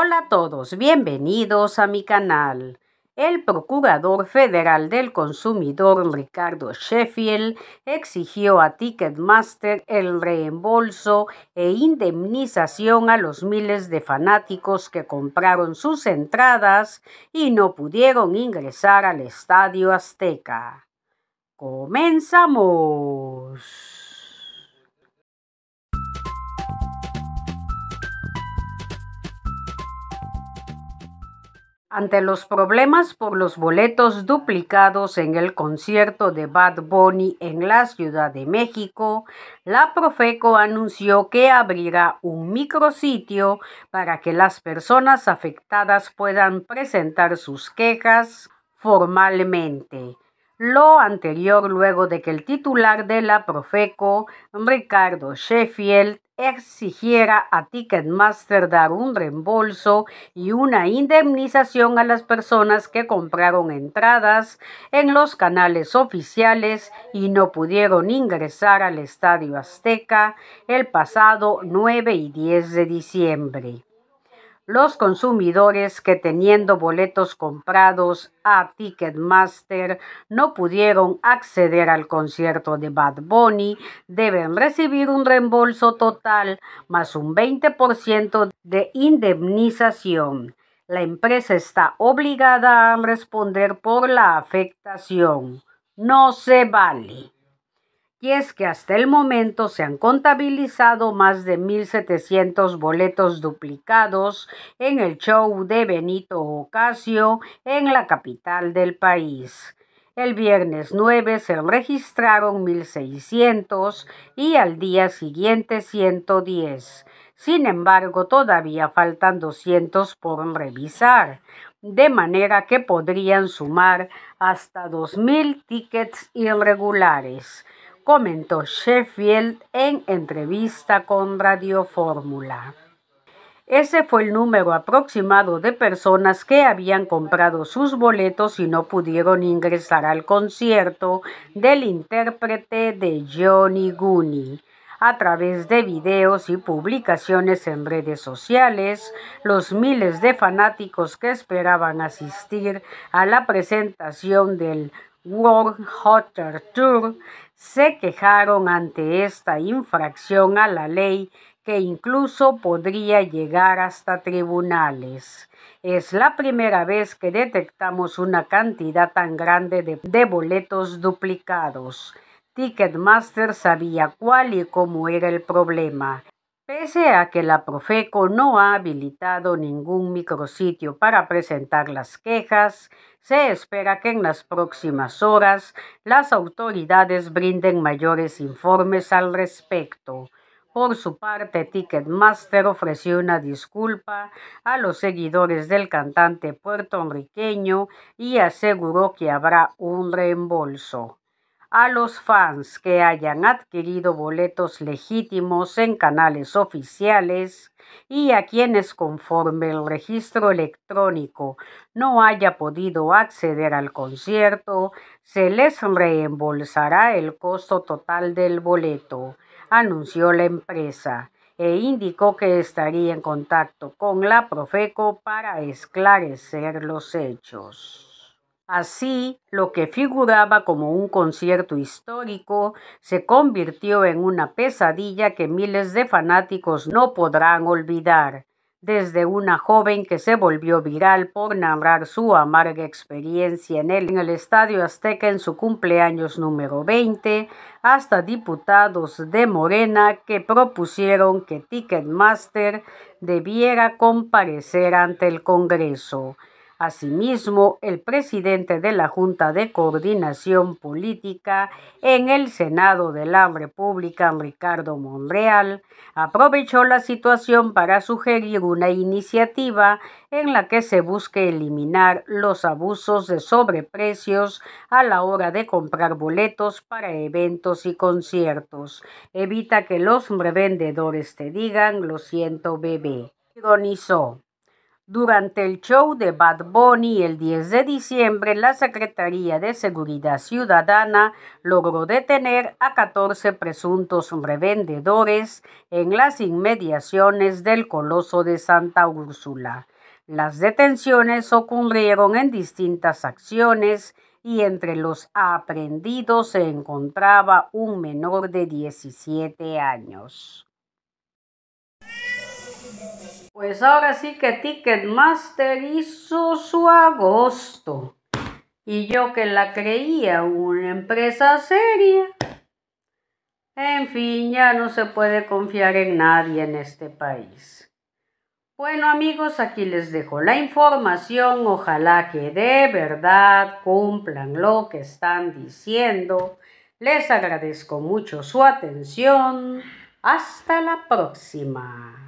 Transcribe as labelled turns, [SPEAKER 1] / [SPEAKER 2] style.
[SPEAKER 1] Hola a todos, bienvenidos a mi canal. El Procurador Federal del Consumidor Ricardo Sheffield exigió a Ticketmaster el reembolso e indemnización a los miles de fanáticos que compraron sus entradas y no pudieron ingresar al Estadio Azteca. Comenzamos. Ante los problemas por los boletos duplicados en el concierto de Bad Bunny en la Ciudad de México, la Profeco anunció que abrirá un micrositio para que las personas afectadas puedan presentar sus quejas formalmente. Lo anterior luego de que el titular de la Profeco, Ricardo Sheffield, exigiera a Ticketmaster dar un reembolso y una indemnización a las personas que compraron entradas en los canales oficiales y no pudieron ingresar al Estadio Azteca el pasado 9 y 10 de diciembre los consumidores que teniendo boletos comprados a Ticketmaster no pudieron acceder al concierto de Bad Bunny deben recibir un reembolso total más un 20% de indemnización. La empresa está obligada a responder por la afectación. No se vale y es que hasta el momento se han contabilizado más de 1.700 boletos duplicados en el show de Benito Ocasio en la capital del país. El viernes 9 se registraron 1.600 y al día siguiente 110. Sin embargo, todavía faltan 200 por revisar, de manera que podrían sumar hasta 2.000 tickets irregulares comentó Sheffield en entrevista con Radio Fórmula. Ese fue el número aproximado de personas que habían comprado sus boletos y no pudieron ingresar al concierto del intérprete de Johnny Gooney. A través de videos y publicaciones en redes sociales, los miles de fanáticos que esperaban asistir a la presentación del World Hotter Tour se quejaron ante esta infracción a la ley que incluso podría llegar hasta tribunales. Es la primera vez que detectamos una cantidad tan grande de, boletos duplicados. Ticketmaster sabía cuál y cómo era el problema. Pese a que la Profeco no ha habilitado ningún micrositio para presentar las quejas, se espera que en las próximas horas las autoridades brinden mayores informes al respecto. Por su parte, Ticketmaster ofreció una disculpa a los seguidores del cantante puertorriqueño y aseguró que habrá un reembolso a los fans que hayan adquirido boletos legítimos en canales oficiales y a quienes conforme el registro electrónico no haya podido acceder al concierto, se les reembolsará el costo total del boleto, anunció la empresa e indicó que estaría en contacto con la Profeco para esclarecer los hechos. Así, lo que figuraba como un concierto histórico se convirtió en una pesadilla que miles de fanáticos no podrán olvidar, desde una joven que se volvió viral por narrar su amarga experiencia en el, Estadio Azteca en su cumpleaños número 20, hasta diputados de Morena que propusieron que Ticketmaster debiera comparecer ante el Congreso. Asimismo, el presidente de la Junta de Coordinación Política en el Senado de la República, Ricardo Monreal, aprovechó la situación para sugerir una iniciativa en la que se busque eliminar los abusos de sobreprecios a la hora de comprar boletos para eventos y conciertos. Evita que los revendedores te digan lo siento bebé. Ironizó. Durante el show de Bad Bunny el 10 de diciembre, la Secretaría de Seguridad Ciudadana logró detener a 14 presuntos revendedores en las inmediaciones del Coloso de Santa Úrsula. Las detenciones ocurrieron en distintas acciones y entre los aprendidos se encontraba un menor de 17 años. Pues ahora sí que Ticketmaster hizo su agosto. Y yo que la creía una empresa seria. En fin, ya no se puede confiar en nadie en este país. Bueno amigos, aquí les dejo la información. Ojalá que de verdad cumplan lo que están diciendo. Les agradezco mucho su atención. Hasta la próxima.